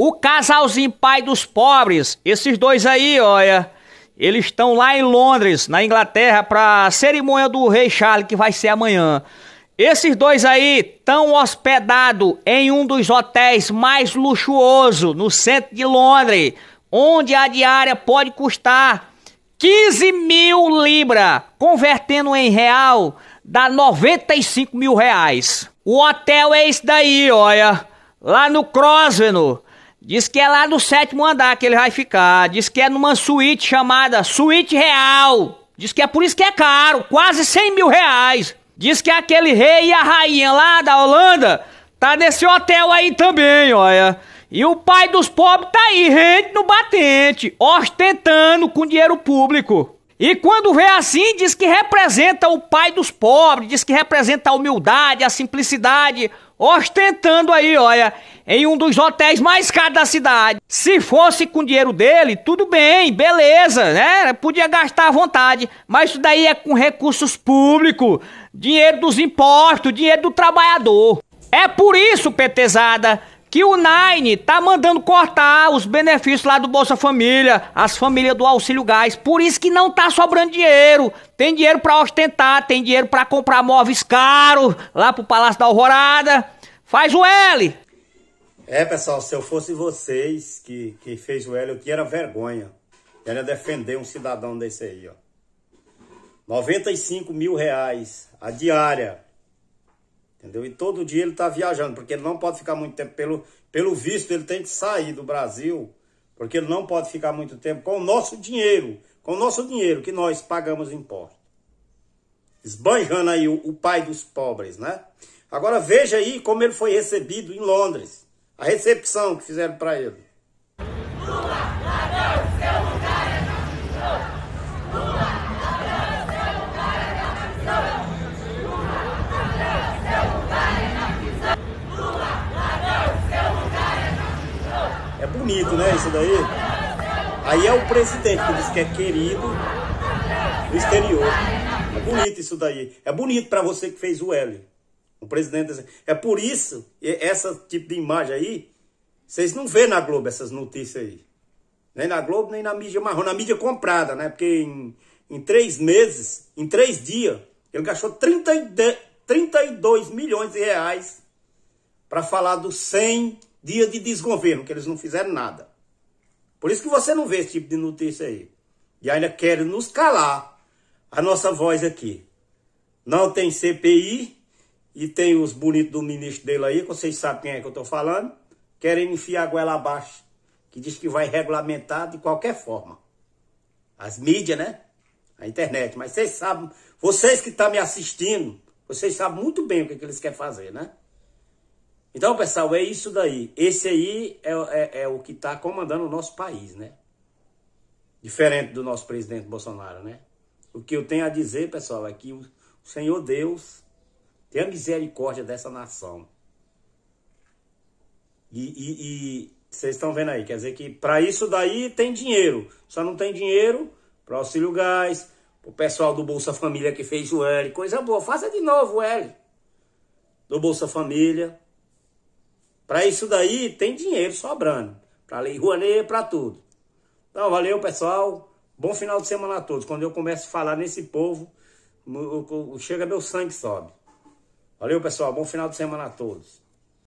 O casalzinho pai dos pobres, esses dois aí, olha, eles estão lá em Londres, na Inglaterra, para a cerimônia do Rei Charles que vai ser amanhã. Esses dois aí estão hospedados em um dos hotéis mais luxuosos no centro de Londres, onde a diária pode custar 15 mil libras, convertendo em real, dá 95 mil reais. O hotel é esse daí, olha, lá no Crosveno. Diz que é lá no sétimo andar que ele vai ficar. Diz que é numa suíte chamada Suíte Real. Diz que é por isso que é caro, quase 100 mil reais. Diz que aquele rei e a rainha lá da Holanda tá nesse hotel aí também, olha. E o pai dos pobres tá aí, rente no batente, ostentando com dinheiro público. E quando vê assim, diz que representa o pai dos pobres, diz que representa a humildade, a simplicidade, ostentando aí, olha, em um dos hotéis mais caros da cidade. Se fosse com o dinheiro dele, tudo bem, beleza, né? Podia gastar à vontade, mas isso daí é com recursos públicos, dinheiro dos impostos, dinheiro do trabalhador. É por isso, petezada, que o Nine tá mandando cortar os benefícios lá do Bolsa Família, as famílias do Auxílio Gás. Por isso que não tá sobrando dinheiro. Tem dinheiro para ostentar, tem dinheiro para comprar móveis caros lá pro Palácio da Alvorada. Faz o L. É, pessoal, se eu fosse vocês que, que fez o L, eu tinha vergonha. Era defender um cidadão desse aí, ó. 95 mil reais a diária Entendeu? E todo dia ele está viajando, porque ele não pode ficar muito tempo. Pelo, pelo visto, ele tem que sair do Brasil, porque ele não pode ficar muito tempo com o nosso dinheiro, com o nosso dinheiro que nós pagamos imposto. Esbanjando aí o, o pai dos pobres, né? Agora veja aí como ele foi recebido em Londres. A recepção que fizeram para ele. bonito, né? Isso daí. Aí é o presidente que diz que é querido do exterior. É bonito isso daí. É bonito para você que fez o L. O presidente. É por isso, essa tipo de imagem aí, vocês não vê na Globo essas notícias aí. Nem na Globo, nem na mídia marrom. Na mídia comprada, né? Porque em, em três meses, em três dias, ele gastou 30, 32 milhões de reais para falar dos 100 dia de desgoverno, que eles não fizeram nada. Por isso que você não vê esse tipo de notícia aí. E ainda querem nos calar a nossa voz aqui. Não tem CPI e tem os bonitos do ministro dele aí, que vocês sabem quem é que eu estou falando, querem enfiar a goela abaixo, que diz que vai regulamentar de qualquer forma. As mídias, né? A internet. Mas vocês sabem, vocês que estão tá me assistindo, vocês sabem muito bem o que, é que eles querem fazer, né? Então, pessoal, é isso daí. Esse aí é, é, é o que está comandando o nosso país, né? Diferente do nosso presidente Bolsonaro, né? O que eu tenho a dizer, pessoal, é que o Senhor Deus tenha misericórdia dessa nação. E vocês estão vendo aí, quer dizer que para isso daí tem dinheiro. Só não tem dinheiro para auxílio gás, o pessoal do Bolsa Família que fez o L. Coisa boa, faça de novo o L. Do Bolsa Família. Para isso daí tem dinheiro sobrando. Para Lei Rouanet, para tudo. Então, valeu, pessoal. Bom final de semana a todos. Quando eu começo a falar nesse povo, chega meu sangue sobe. Valeu, pessoal. Bom final de semana a todos.